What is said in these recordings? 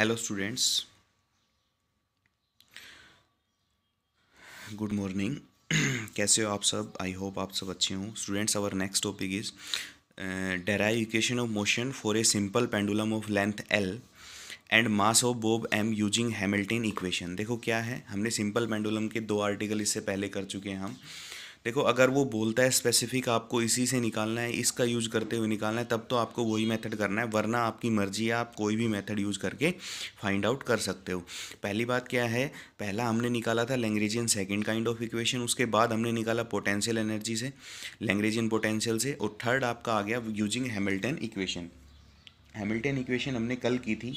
hello students good morning कैसे हो आप सब आई होप आप सब अच्छे हों students our next topic is equation of motion for a simple pendulum of length L and mass of bob M using Hamilton equation देखो क्या है हमने सिंपल पेंडुलम के दो आर्टिकल इससे पहले कर चुके हैं हम देखो अगर वो बोलता है स्पेसिफिक आपको इसी से निकालना है इसका यूज करते हुए निकालना है तब तो आपको वही मेथड करना है वरना आपकी मर्जी है आप कोई भी मेथड यूज करके फाइंड आउट कर सकते हो पहली बात क्या है पहला हमने निकाला था Lagrangian second kind of equation उसके बाद हमने निकाला पोटेंशियल एनर्जी से लैंग्रेजियन पोटेंशियल से और थर्ड आपका आ गया using Hamilton equation Hamilton equation हमने कल की थी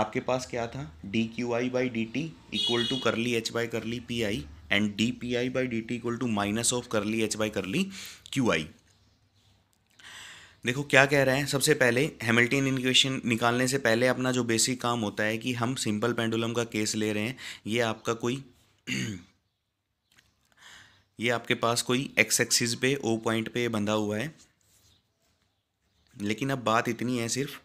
आपके पास क्या था D Q I by D T equal to curly H by curly P I and D P I by D T equal to minus of curly H by ली Q I देखो क्या कह रहे हैं सबसे पहले Hamilton equation निकालने से पहले अपना जो बेसिक काम होता है कि हम सिंपल पेंडुलम का केस ले रहे हैं ये आपका कोई ये आपके पास कोई एक्स एक्सिस पे ओ पॉइंट पे बंधा हुआ है लेकिन अब बात इतनी है सिर्फ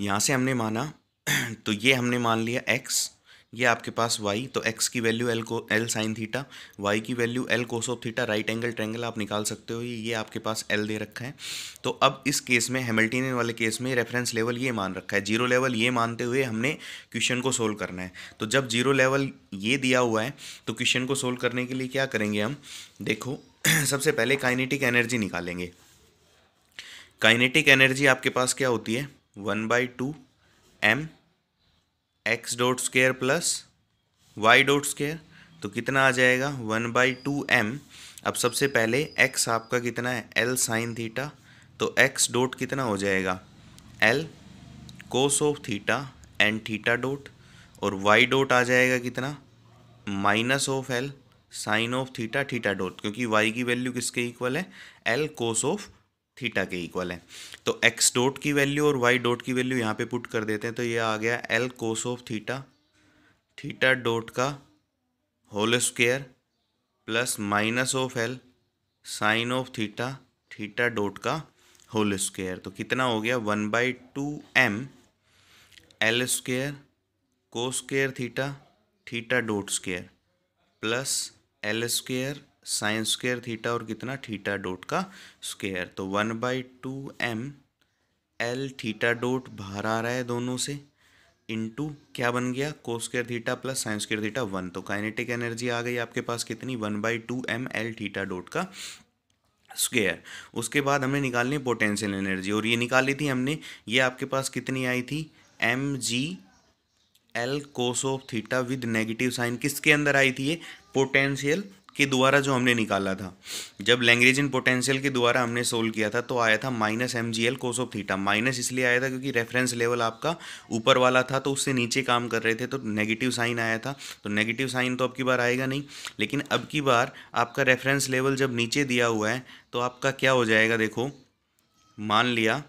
यहां से हमने माना तो ये हमने मान लिया एक्स ये आपके पास y तो x की वैल्यू l को l साइन थीटा y की value l cos of theta right angle triangle आप निकाल सकते हो ये आपके पास l दे रखा है तो अब इस केस में हेमल्टीनियन वाले केस में रेफरेंस लेवल ये मान रखा है जीरो लेवल ये मानते हुए हमने क्वेश्चन को सोल्व करना है तो जब जीरो लेवल ये दिया हुआ है तो क्वेश्चन को सोल्व करने के लिए क्या करेंगे हम देखो सबसे पहले काइनेटिक एनर्जी निकालेंगे काइनेटिक एनर्जी आपके पास क्या होती है one by two M x dot square plus Y dot square तो कितना आ जाएगा वन बाई टू एम अब सबसे पहले एक्स आपका कितना है एल साइन थीटा तो एक्स डॉट कितना हो जाएगा L cos of theta and theta dot और वाई डॉट आ जाएगा कितना minus of L sine of theta theta dot क्योंकि वाई की वैल्यू किसके इक्वल है एल कोस ऑफ थीटा के इक्वल है तो एक्स डॉट की वैल्यू और वाई डॉट की वैल्यू यहाँ पे पुट कर देते हैं तो ये आ गया L cos of theta theta dot का whole square plus minus of L sine of theta theta dot का होल स्क्वेयर तो कितना हो गया one by two M L square cos square theta theta dot square plus L square sine square theta और कितना theta dot का square तो one by two M L theta dot बाहर आ रहा है दोनों से इंटू क्या बन गया cos square theta plus sine square theta one तो काइनेटिक एनर्जी आ गई आपके पास कितनी one by two M L theta dot का स्क्वेयर उसके बाद हमने निकालनी पोटेंशियल एनर्जी और ये निकाली थी हमने ये आपके पास कितनी आई थी M ji L cos of theta with negative sign किसके अंदर आई थी ये पोटेंशियल के द्वारा जो हमने निकाला था जब लैंग्वेज इन पोटेंशियल के द्वारा हमने सोल्व किया था तो आया था minus M G L cos of theta minus इसलिए आया था क्योंकि रेफरेंस लेवल आपका ऊपर वाला था तो उससे नीचे काम कर रहे थे तो नेगेटिव साइन आया था तो नेगेटिव साइन तो अब की बार आएगा नहीं लेकिन अब की बार आपका रेफरेंस लेवल जब नीचे दिया हुआ है तो आपका क्या हो जाएगा देखो मान लिया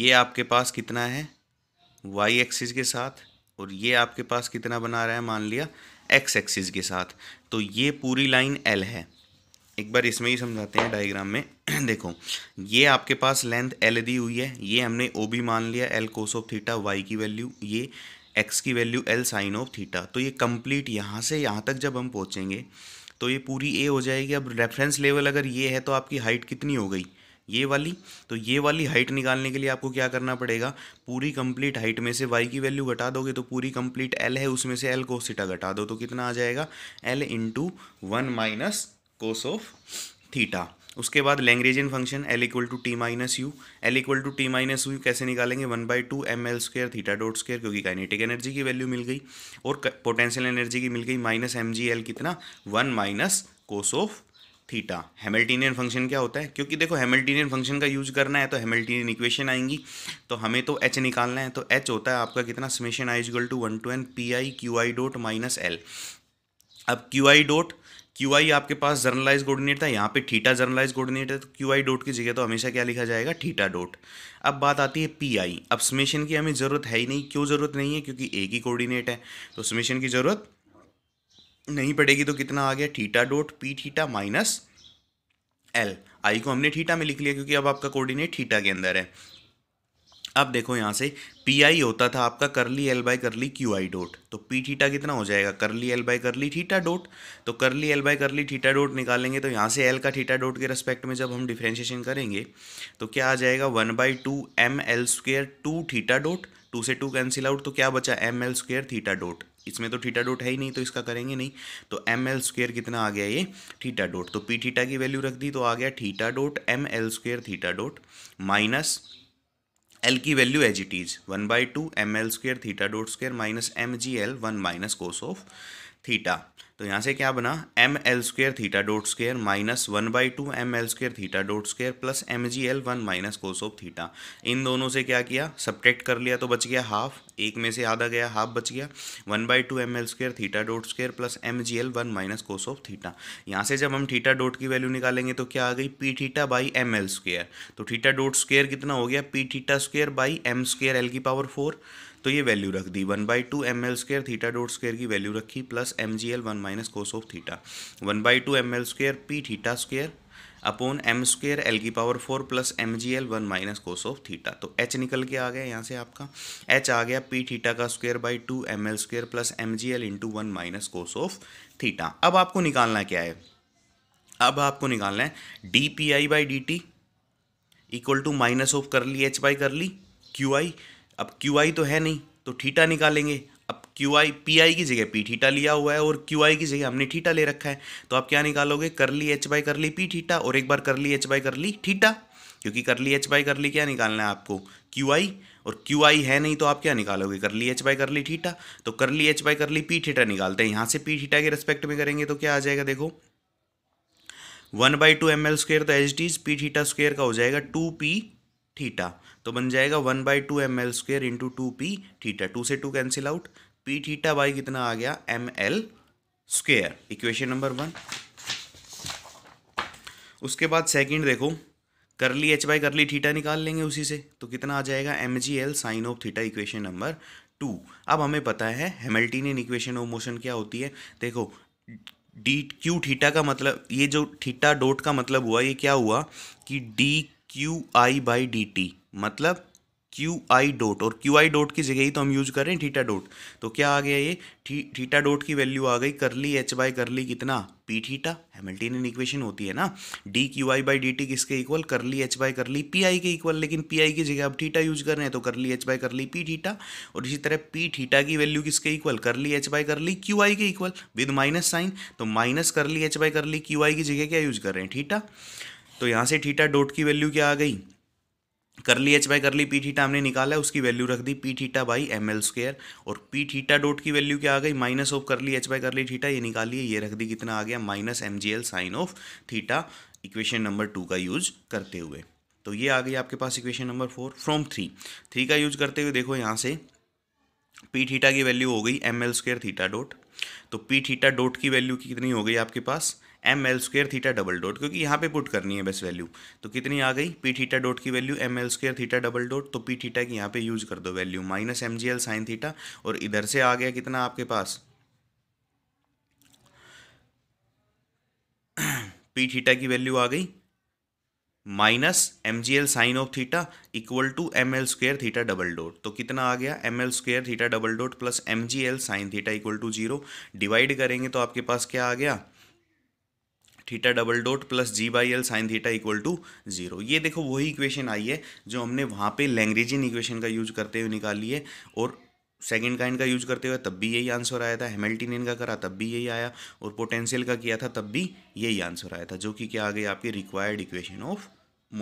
ये आपके पास कितना है वाई एक्सिस के साथ और ये आपके पास कितना बना रहा है मान लिया एक्स एक्सिस के साथ तो ये पूरी लाइन एल है एक बार इसमें ही समझाते हैं डायग्राम में देखो ये आपके पास लेंथ एल दी हुई है ये हमने ओ बी मान लिया L cos of theta Y की वैल्यू ये एक्स की value L sine of theta तो ये कंप्लीट यहाँ से यहाँ तक जब हम पहुँचेंगे तो ये पूरी ए हो जाएगी अब रेफरेंस लेवल अगर ये है तो आपकी हाइट कितनी हो गई ये वाली तो ये वाली हाइट निकालने के लिए आपको क्या करना पड़ेगा पूरी कंप्लीट हाइट में से वाई की वैल्यू घटा दोगे तो पूरी कंप्लीट एल है उसमें से एल सीटा घटा दो तो कितना आ जाएगा L into one minus cos of theta उसके बाद Lagrangian function L equal to T minus U L equal to T minus U कैसे निकालेंगे one by two M L square theta dot square क्योंकि काइनेटिक एनर्जी की value मिल गई और potential energy की मिल गई माइनस एम जी एल कितना one minus cos of theta Hamiltonian function क्या होता है क्योंकि देखो हेमल्टीनियन फंक्शन का यूज करना है तो हेमल्टीनियन इक्वेशन आएंगी तो हमें तो एच निकालना है तो एच होता है आपका कितना summation I equal to one to N P I Q I dot minus L अब Q I dot Q I आपके पास जर्नलाइज कोऑर्डिनेट था यहाँ पे थीटा जर्नलाइज कोऑर्डिनेट है तो क्यू आई डोट की जगह तो हमेशा क्या लिखा जाएगा थीटा डोट अब बात आती है पी आई अब समेशन की हमें ज़रूरत है ही नहीं क्यों ज़रूरत नहीं है क्योंकि ए की कोऑर्डिनेट है तो समेशन की ज़रूरत नहीं पड़ेगी तो कितना आ गया theta dot P theta minus L आई को हमने थीटा में लिख लिया क्योंकि अब आपका कोऑर्डिनेट थीटा के अंदर है अब देखो यहाँ से पी आई होता था आपका curly L by curly Q I dot तो पी थीटा कितना हो जाएगा curly L by curly theta dot तो curly L by curly theta dot निकालेंगे तो यहाँ से एल का थीटा डोट के रेस्पेक्ट में जब हम डिफ्रेंशिएशन करेंगे तो क्या आ जाएगा one by two M L square two theta dot two से टू कैंसिल आउट तो क्या बचा M L square theta dot इसमें तो थीटा डॉट है ही नहीं तो इसका करेंगे नहीं तो एम एल स्क्वेयर कितना आ गया ये थीटा डॉट तो पी थीटा की वैल्यू रख दी तो आ गया theta dot M L square theta dot minus L की value as it is one by two M L square theta dot square minus M G L one minus cos of theta तो यहाँ से क्या बना M L square theta dot square minus one by two M L square theta dot square plus M G L one minus cos of theta इन दोनों से क्या किया सब्टेक्ट कर लिया तो बच गया हाफ एक में से आधा गया हाफ बच गया one by two M L square theta dot square plus M G L one minus cos of theta यहाँ से जब हम थीटा डॉट की वैल्यू निकालेंगे तो क्या आ गई P theta by M L square तो थीटा डोट स्क्र कितना हो गया P theta square by M square L की पावर फोर तो ये वैल्यू रख दी one by two M L square theta dot square की वैल्यू रखी plus M G L one minus cos of theta one by two M L square P theta square upon M square L की power four plus M G L one minus cos of theta तो H निकल के आ गया यहाँ से आपका H आ गया पी थीटा का square by two M L square plus M G L into one minus cos of theta अब आपको निकालना क्या है अब आपको निकालना है D P I by D T equal to minus of curly H by कर ली क्यू आई अब क्यू आई तो है नहीं तो ठीटा निकालेंगे अब क्यू आई पी आई की जगह पी ठीटा लिया हुआ है और क्यू आई की जगह हमने ठीटा ले रखा है तो आप क्या निकालोगे curly H by curly P theta और एक बार करली एच बाई करली ठीटा क्योंकि करली एच बाई करली क्या निकालना है आपको क्यू आई और क्यू आई है नहीं तो आप क्या निकालोगे curly H by curly theta तो curly H by curly P theta निकालते हैं यहाँ से पी ठीटा के रेस्पेक्ट में करेंगे तो क्या आ जाएगा देखो one by two M L square तो एच डीज पी ठीटा स्क्वेयर का हो जाएगा टू पी थीटा तो बन जाएगा one by two M L square into two P theta two से two cancel out P theta by कितना आ गया M L square equation number one उसके बाद सेकंड देखो करली एच बाई करली थीटा निकाल लेंगे उसी से तो कितना आ जाएगा M G L sine of theta equation number two अब हमें पता है हेमल्टीनियन इक्वेशन ऑफ मोशन क्या होती है देखो डी क्यू थीटा का मतलब ये जो थीटा डोट का मतलब हुआ ये क्या हुआ कि D Q I by D T मतलब क्यू आई डोट और क्यू आई डोट की जगह ही तो हम यूज कर रहे हैं थीटा डोट तो क्या आ गया ये ठीटा थीटा डोट की वैल्यू आ गई करली एच बाई करली कितना पी थीटा हेमिल्टेनियन इक्वेशन होती है ना D Q I by D T किसके equal curly H by curly P I के इक्वल लेकिन पी आई की जगह अब थीटा यूज कर रहे हैं तो curly H by curly P theta और इसी तरह पी थीटा की वैल्यू किसके equal curly H by curly Q I के इक्वल विद माइनस साइन तो minus curly H by curly Q I की जगह क्या यूज कर रहे हैं थीटा तो यहाँ से ठीटा डॉट की वैल्यू क्या आ गई curly H by curly P theta हमने निकाला है उसकी वैल्यू रख दी p theta by M L square और पी थीटा डॉट की वैल्यू क्या आ गई minus of curly H by curly theta ये निकालिए ये रख दी कितना आ गया minus M G L sine of theta equation number two का यूज करते हुए तो ये आ गई आपके पास equation number four from three three का यूज करते हुए देखो यहाँ से पी थीटा की वैल्यू हो गई m L square theta dot तो पी थीटा डॉट की वैल्यू कितनी हो गई आपके पास m L square theta double dot क्योंकि यहाँ पे पुट करनी है बस वैल्यू तो कितनी आ गई पी थीटा डॉट की value m L square theta double dot तो पी थीटा की यहाँ पे यूज कर दो value minus M G L sine theta और इधर से आ गया कितना आपके पास पी थीटा की वैल्यू आ गई minus M G L sine of theta equal to M L square theta double dot तो कितना आ गया M L square theta double dot plus M G L sine theta equal to zero divide करेंगे तो आपके पास क्या आ गया theta double dot plus g by l sine theta equal to zero ये देखो वही इक्वेशन आई है जो हमने वहाँ पे लैंग्रेजिन इक्वेशन का यूज करते हुए निकाली है और सेकेंड काइंड का यूज करते हुए तब भी यही आंसर आया था हेमेल्टिनियन का करा तब भी यही आया और पोटेंशियल का किया था तब भी यही आंसर आया था जो कि क्या आ गई आपकी रिक्वायर्ड इक्वेशन ऑफ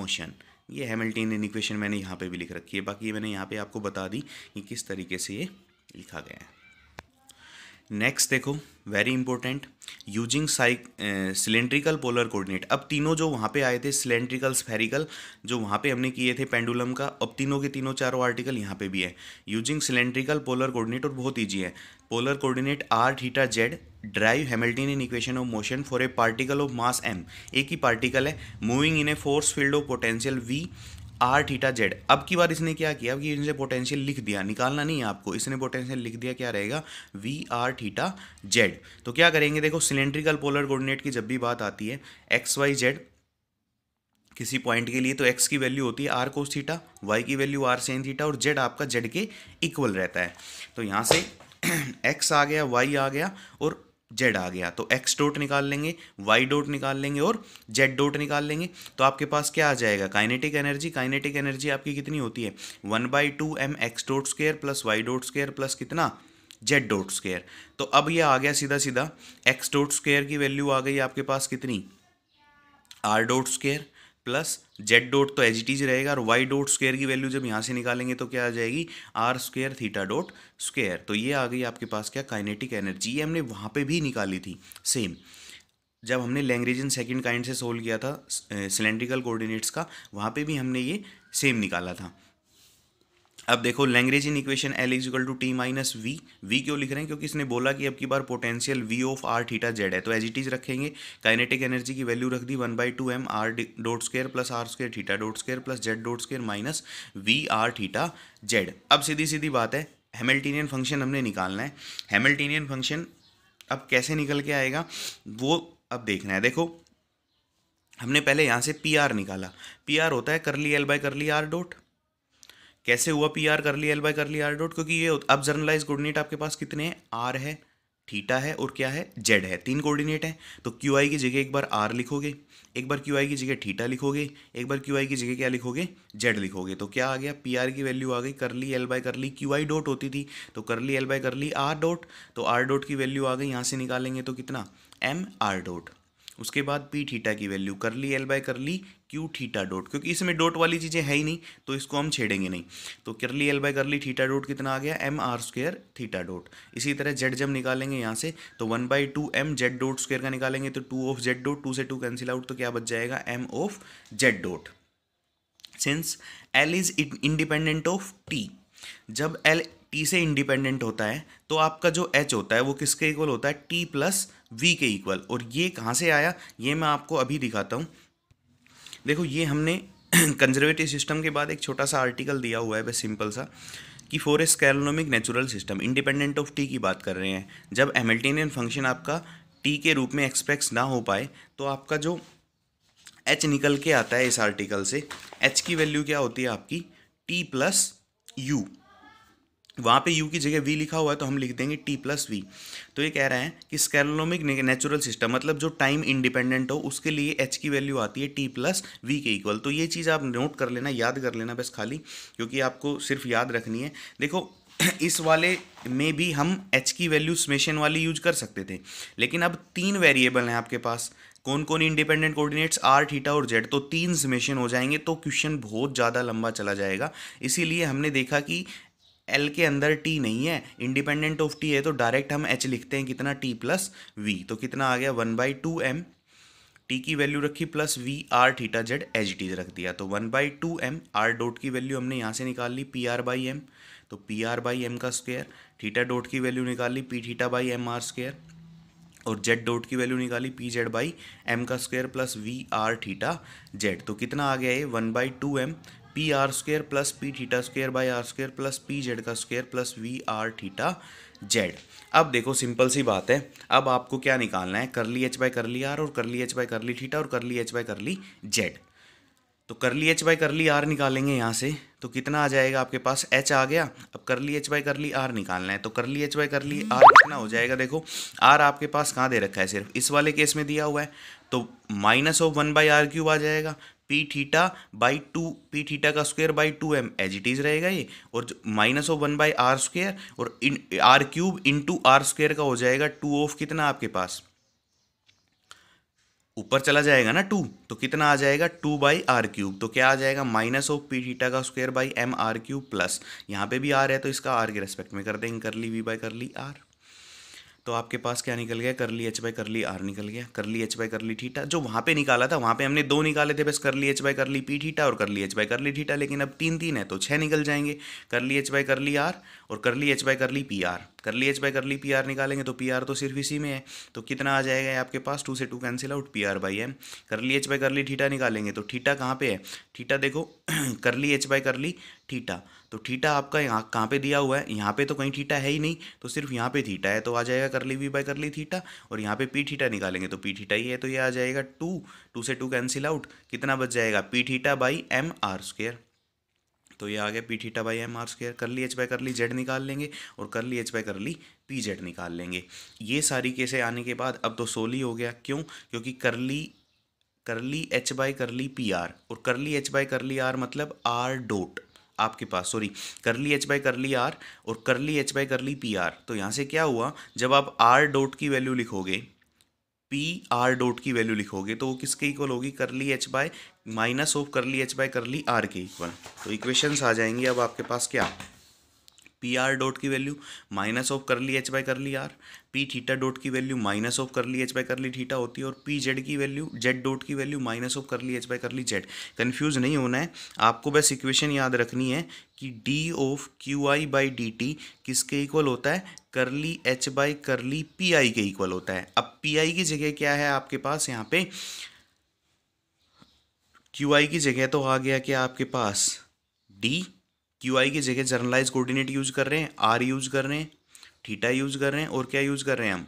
मोशन ये हेमिल्टेनियन इक्वेशन मैंने यहाँ पे भी लिख रखी है बाकी मैंने यहाँ पे आपको बता दी कि किस तरीके से ये लिखा गया है नेक्स्ट देखो वेरी इंपॉर्टेंट यूजिंग साइक सिलेंड्रिकल पोलर कोऑर्डिनेट अब तीनों जो वहाँ पे आए थे सिलेंड्रिकल स्फेरिकल जो वहाँ पे हमने किए थे पेंडुलम का अब तीनों के तीनों चारों आर्टिकल यहाँ पे भी है यूजिंग सिलेंड्रिकल पोलर कोऑर्डिनेट और बहुत ईजी है polar coordinate r theta z derive in equation of motion for a particle of mass m एक ही पार्टिकल है moving in a force field of potential V are theta z अब की बार इसने क्या किया कि इसने पोटेंशियल लिख दिया निकालना नहीं है आपको इसने पोटेंशियल लिख दिया क्या रहेगा वी आर थीटा जेड तो क्या करेंगे देखो सिलेंड्रिकल पोलर कोऑर्डिनेट की जब भी बात आती है एक्स वाई जेड किसी पॉइंट के लिए तो एक्स की वैल्यू होती है आर कोस थीटा वाई की वैल्यू आर सेन थीटा और जेड आपका जेड के इक्वल रहता है तो यहाँ से एक्स आ गया वाई आ गया और जेड आ गया तो एक्स डॉट निकाल लेंगे वाई डॉट निकाल लेंगे और जेड डॉट निकाल लेंगे तो आपके पास क्या आ जाएगा काइनेटिक एनर्जी काइनेटिक एनर्जी आपकी कितनी होती है one by two M x dot square plus Y dot square plus कितना जेड डॉट स्केयर तो अब ये आ गया सीधा सीधा एक्स डॉट स्केयर की वैल्यू आ गई आपके पास कितनी r dot square plus Z dot तो एज इट इज रहेगा और वाई डॉट स्क्वेयर की वैल्यू जब यहाँ से निकालेंगे तो क्या आ जाएगी r square theta dot square तो ये आ गई आपके पास क्या काइनेटिक एनर्जी ये हमने वहाँ पे भी निकाली थी सेम जब हमने लैंग्रेजन सेकेंड काइंड से सोल्व किया था सिलेंड्रिकल कोऑर्डिनेट्स का वहाँ पे भी हमने ये सेम निकाला था अब देखो इन equation L equal to T minus V V क्यों लिख रहे हैं क्योंकि इसने बोला कि अब की बार potential V of r theta z है तो एज इट इज रखेंगे काइनेटिक एनर्जी की वैल्यू रख दी one by two m r dot square plus r square theta dot square plus z dot square minus V are theta z अब सीधी सीधी बात है हेमल्टीनियन फंक्शन हमने निकालना है हेमल्टीनियन फंक्शन अब कैसे निकल के आएगा वो अब देखना है देखो हमने पहले यहाँ से पी आर निकाला पी आर होता है curly L by curly r dot कैसे हुआ पी आर कर लिया एल बाई कर लिया आर डॉट क्योंकि ये अब जर्नलाइज कोऑर्डिनेट आपके पास कितने हैं आर है थीटा है और क्या है जेड है तीन कोऑर्डिनेट हैं तो क्यू आई की जगह एक बार आर लिखोगे एक बार क्यू आई की जगह थीटा लिखोगे एक बार क्यू आई की जगह क्या लिखोगे जेड लिखोगे तो क्या आ गया पी आर की वैल्यू आ गई curly L by curly Q i dot होती थी तो curly L by curly r dot तो आर डॉट की वैल्यू आ गई यहाँ से निकालेंगे तो कितना एम आर डॉट उसके बाद पी थीटा की वैल्यू कर ली एल बाय कर ली क्यू थीटा डॉट क्योंकि इसमें डॉट वाली चीज़ें है ही नहीं तो इसको हम छेड़ेंगे नहीं तो कर ली एल बाय कर ली थीटा डॉट कितना आ गया m r square theta dot इसी तरह जेड जब निकालेंगे यहाँ से तो one by two m z dot square का निकालेंगे तो two of z dot two से टू कैंसिल आउट तो क्या बच जाएगा m of z dot since L is independent of t जब एल टी से इंडिपेंडेंट होता है तो आपका जो एच होता है वो किसके इक्वल होता है टी प्लस वी के इक्वल और ये कहाँ से आया ये मैं आपको अभी दिखाता हूँ देखो ये हमने कंजर्वेटिव सिस्टम के बाद एक छोटा सा आर्टिकल दिया हुआ है बस सिंपल सा कि for a scleronomic natural system independent of t की बात कर रहे हैं जब एमल्टेनियन फंक्शन आपका टी के रूप में एक्सप्रेक्स ना हो पाए तो आपका जो एच निकल के आता है इस आर्टिकल से एच की वैल्यू क्या होती है आपकी टी प्लस यू वहाँ पे u की जगह v लिखा हुआ है तो हम लिख देंगे t प्लस वी तो ये कह रहे हैं कि स्कैलोमिक नेचुरल सिस्टम मतलब जो टाइम इंडिपेंडेंट हो उसके लिए h की वैल्यू आती है t प्लस वी के इक्वल तो ये चीज़ आप नोट कर लेना याद कर लेना बस खाली क्योंकि आपको सिर्फ याद रखनी है देखो इस वाले में भी हम h की वैल्यू स्मेशन वाली यूज कर सकते थे लेकिन अब तीन वेरिएबल हैं आपके पास कौन कौन इंडिपेंडेंट कोऑर्डिनेट्स आर थीटा और जेड तो तीन समेशन हो जाएंगे तो क्वेश्चन बहुत ज़्यादा लंबा चला जाएगा इसीलिए हमने देखा कि एल के अंदर टी नहीं है इंडिपेंडेंट ऑफ टी है तो डायरेक्ट हम एच लिखते हैं कितना टी प्लस वी तो कितना आ गया one by two m t की वैल्यू रखी plus V are theta z H t रख दिया तो one by two m r dot की वैल्यू हमने यहाँ से निकाल ली पी आर बाई एम तो पी आर बाई एम का स्क्वेयर थीटा डोट की वैल्यू निकाल ली p theta by m r square और जेड डोट की वैल्यू निकाली पी जेड बाई एम का square plus V are theta z तो कितना आ गया ये one by two m p r square plus p theta square by r square plus p z का square plus V are theta z अब देखो simple सी बात है अब आपको क्या निकालना है curly H by curly r और curly H by curly theta और करली एच बाई करली जेड तो curly H by curly are निकालेंगे यहाँ से तो कितना आ जाएगा आपके पास एच आ गया अब करली एच बाई करली आर निकालना है तो curly H by curly are कितना हो जाएगा देखो आर आपके पास कहाँ दे रखा है सिर्फ इस वाले केस में दिया हुआ है तो minus of one by r cube आ जाएगा p theta by two P theta का square by two m as it is रहेगा ये और minus of one by r square और इन r cube into r square का हो जाएगा टू ऑफ कितना आपके पास ऊपर चला जाएगा ना टू तो कितना आ जाएगा टू बाई आर क्यूब तो क्या आ जाएगा माइनस ऑफ पी थीटा का square by m r cube plus यहाँ पे भी आर है तो इसका आर के रेस्पेक्ट में कर देंगे कर ली वी बाई कर ली आर तो आपके पास क्या निकल गया करली एच बाई करली आर निकल गया करली एच बाई करली ठीटा जो वहाँ पे निकाला था वहाँ पे हमने दो निकाले थे बस curly H by curly P theta और curly H by curly theta लेकिन अब तीन तीन है तो छः निकल जाएंगे करली एच बाई करली आर और curly H by curly p r curly H by कर ली पी आर निकालेंगे तो पी आर तो सिर्फ इसी में है तो कितना आ जाएगा आपके पास टू से two cancel out p are by m curly H by कर ली ठीटा निकालेंगे तो ठीटा कहाँ पे है ठीटा देखो कर ली एच बाई कर ली ठीटा तो ठीटा आपका यहाँ कहाँ पे दिया हुआ है यहाँ पे तो कहीं ठीटा है ही नहीं तो सिर्फ यहाँ पे थीटा है तो आ जाएगा कर ली वी बाई कर ली थीटा और यहाँ पे पी थीटा निकालेंगे तो पी थीटा ही है तो ये आ जाएगा टू टू से टू कैंसिल आउट कितना बच जाएगा p theta by m r square तो ये आ गया P theta by m r square curly H by कर ली जेड निकाल लेंगे और कर ली एच बाई कर ली पी जेड निकाल लेंगे ये सारी केसें आने के बाद अब तो सोली हो गया क्यों क्योंकि curly curly H by curly p r और curly H by curly r मतलब आर डोट आपके पास sorry curly H by curly r और curly H by curly p r तो यहाँ से क्या हुआ जब आप आर डोट की वैल्यू लिखोगे पी आर डॉट की वैल्यू लिखोगे तो वो किसके इक्वल होगी curly H by minus of curly H by curly r के इक्वल तो इक्वेशंस आ जाएंगे अब आपके पास क्या पी आर डॉट की value minus of curly H by कर ली आर पी थीटा डॉट की value minus of curly H by कर ली थीटा होती है और पी जेड की वैल्यू जेड डॉट की value minus of curly H by कर ली Z confuse नहीं होना है आपको बस इक्वेशन याद रखनी है कि d of q I by D T किसके इक्वल होता है curly H by curly P I के इक्वल होता है अब पी आई की जगह क्या है आपके पास यहाँ पे क्यू आई की जगह तो आ गया क्या आपके पास डी क्यू आई की जगह जर्नलाइज कोऑर्डिनेट यूज कर रहे हैं आर यूज कर रहे हैं थीटा यूज कर रहे हैं और क्या यूज कर रहे हैं हम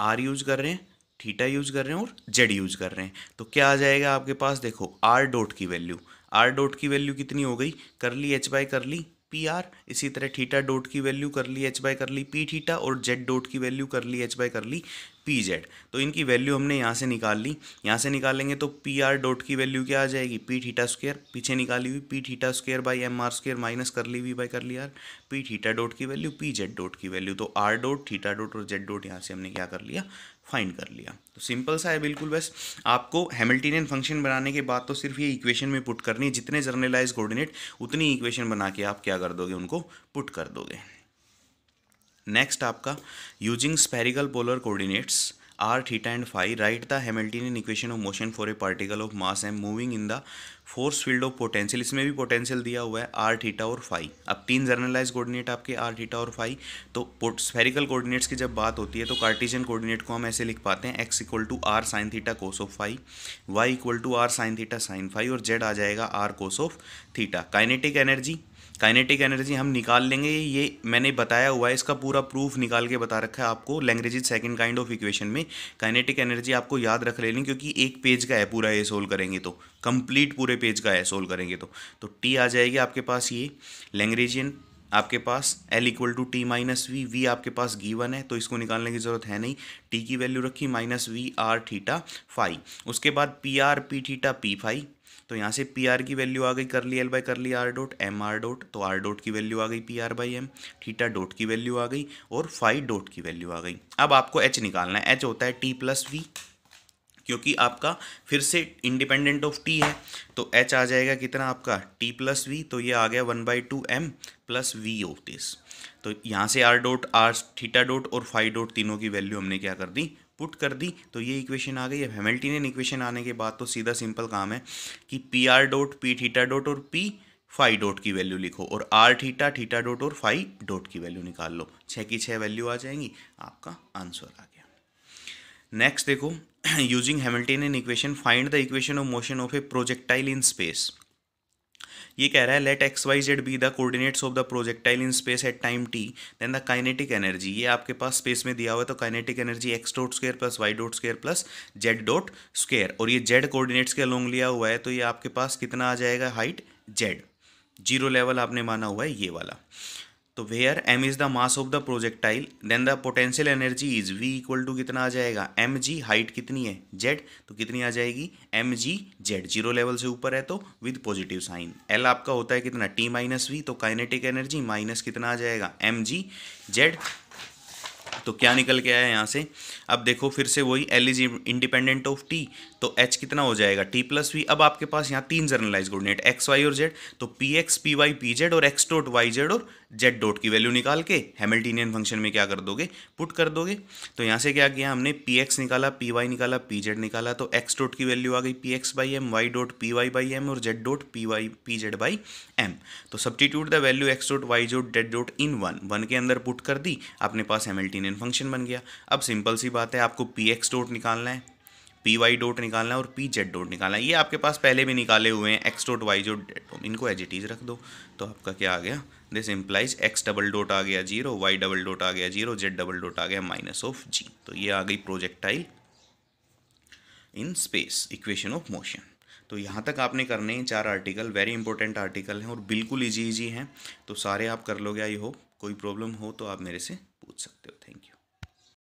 आर यूज कर रहे हैं थीटा यूज कर रहे हैं और जेड यूज कर रहे हैं तो क्या आ जाएगा आपके पास देखो आर डॉट की वैल्यू आर डॉट की वैल्यू कितनी हो गई कर curly H by curly p are इसी तरह थीटा डॉट की value curly H by curly p theta और जेड डॉट की value curly H by curly P Z तो इनकी वैल्यू हमने यहाँ से निकाल ली यहाँ से निकालेंगे तो पी आर डॉट की वैल्यू क्या आ जाएगी पी थीटा स्क्वेयर पीछे निकाली हुई p theta square by m r square minus curly हुई बाई कर ली आर पी थीटा डॉट की वैल्यू पी जेड डॉट की वैल्यू तो आर डॉट थीटा डॉट और जेड डॉट यहाँ से हमने क्या कर लिया फाइंड कर लिया तो सिंपल सा है बिल्कुल बस आपको हेमल्टीनियन फंक्शन बनाने के बाद तो सिर्फ ये इक्वेशन में पुट करनी है जितने जर्नलाइज कोऑर्डिनेट उतनी इक्वेशन बना के आप क्या कर दोगे उनको पुट कर दोगे नेक्स्ट आपका using spherical polar coordinates r theta and phi write the Hamiltonian equation of motion for a particle of mass m moving in the force field of potential इसमें भी पोटेंशियल दिया हुआ है आर थीटा और five अब तीन generalized coordinate आपके r theta और फाई तो स्फेरिकल कोऑर्डिनेट्स की जब बात होती है तो कार्टिजन कोऑर्डिनेट को हम ऐसे लिख पाते हैं x equal to r sine theta cos of phi y equal to r sine theta sine phi और जेड आ जाएगा r cos of theta kinetic energy kinetic energy हम निकाल लेंगे ये मैंने बताया हुआ है इसका पूरा प्रूफ निकाल के बता रखा है आपको language second kind of equation में काइनेटिक एनर्जी आपको याद रख लेनी क्योंकि एक पेज का है पूरा ये सोल्व करेंगे तो कंप्लीट पूरे पेज का है सोल्व करेंगे तो तो टी आ जाएगी आपके पास ये लैंग्रेजियन आपके पास L equal to T minus V V आपके पास गीवन है तो इसको निकालने की ज़रूरत है नहीं टी की वैल्यू रखी minus V are theta phi उसके बाद P R P theta P phi तो यहाँ से पी आर की वैल्यू आ गई कर ली एल बाई कर ली R dot M R dot तो आर डॉट की वैल्यू आ गई P are by M theta dot की वैल्यू आ गई और फाई डॉट की वैल्यू आ गई अब आपको एच निकालना है एच होता है टी प्लस वी क्योंकि आपका फिर से इंडिपेंडेंट ऑफ टी है तो एच आ जाएगा कितना आपका टी प्लस वी तो ये आ गया one by two M plus V of this तो यहाँ से R dot R theta dot और फाइव डॉट तीनों की वैल्यू हमने क्या कर दी पुट कर दी तो ये इक्वेशन आ गई अब हेमेल्टिनियन इक्वेशन आने के बाद तो सीधा सिंपल काम है कि P are dot P theta dot और पी फाइव डॉट की वैल्यू लिखो और आर थीटा थीटा डॉट और फाइव डॉट की वैल्यू निकाल लो छः की छः वैल्यू आ जाएंगी आपका आंसर आ गया नेक्स्ट देखो using Hamiltonian equation find the equation of motion of a projectile in space ये कह रहा है let X Y Z be the coordinates of the projectile in space at time T then the kinetic energy ये आपके पास space में दिया हुआ है तो kinetic energy X dot square plus Y dot square plus Z dot square और ये जेड कोऑर्डिनेट्स के अलोंग लिया हुआ है तो ये आपके पास कितना आ जाएगा हाइट जेड जीरो लेवल आपने माना हुआ है ये वाला तो where M is the mass of the projectile then the potential energy is V equal to कितना आ जाएगा एम जी हाइट कितनी है जेड तो कितनी आ जाएगी M G Z zero level से ऊपर है तो विद पॉजिटिव साइन एल आपका होता है कितना टी माइनस वी तो काइनेटिक एनर्जी माइनस कितना आ जाएगा एम जी जेड तो क्या निकल के आया यहाँ से अब देखो फिर से वही L is independent of T तो एच कितना हो जाएगा टी प्लस वी अब आपके पास यहाँ तीन जर्नलाइज कोऑर्डिनेट एक्स वाई और जेड तो P X P Y P Z और एक्स डॉट वाई जेड और जेड डॉट की वैल्यू निकाल के हेमिल्टीनियन फंक्शन में क्या कर दोगे पुट कर दोगे तो यहाँ से क्या किया हमने पी एक्स निकाला पी वाई निकाला पी जेड निकाला तो एक्स डॉट की वैल्यू आ गई P X by M Y dot P Y by M और Z dot P Y P Z by M तो substitute the value X dot Y dot Z dot in one one के अंदर put कर दी अपने पास Hamiltonian Cartesian function बन गया अब सिंपल सी बात है आपको पी एक्स डोट निकालना है पी वाई डोट निकालना है और पी जेड डोट निकालना है ये आपके पास पहले भी निकाले हुए हैं एक्स डोट वाई डॉट इनको एजिटीज रख दो तो आपका क्या आ गया this implies X double dot आ गया जीरो वाई डबल डोट आ गया जीरो जेड डबल डोट आ गया माइनस ऑफ जी तो ये आ गई projectile in space equation of motion तो यहाँ तक आपने करने हैं चार आर्टिकल वेरी इंपॉर्टेंट आर्टिकल हैं और बिल्कुल ईजी ईजी हैं तो सारे आप कर लोगे आई होप कोई प्रॉब्लम हो तो आप मेरे से पूछ सकते हो थैंक यू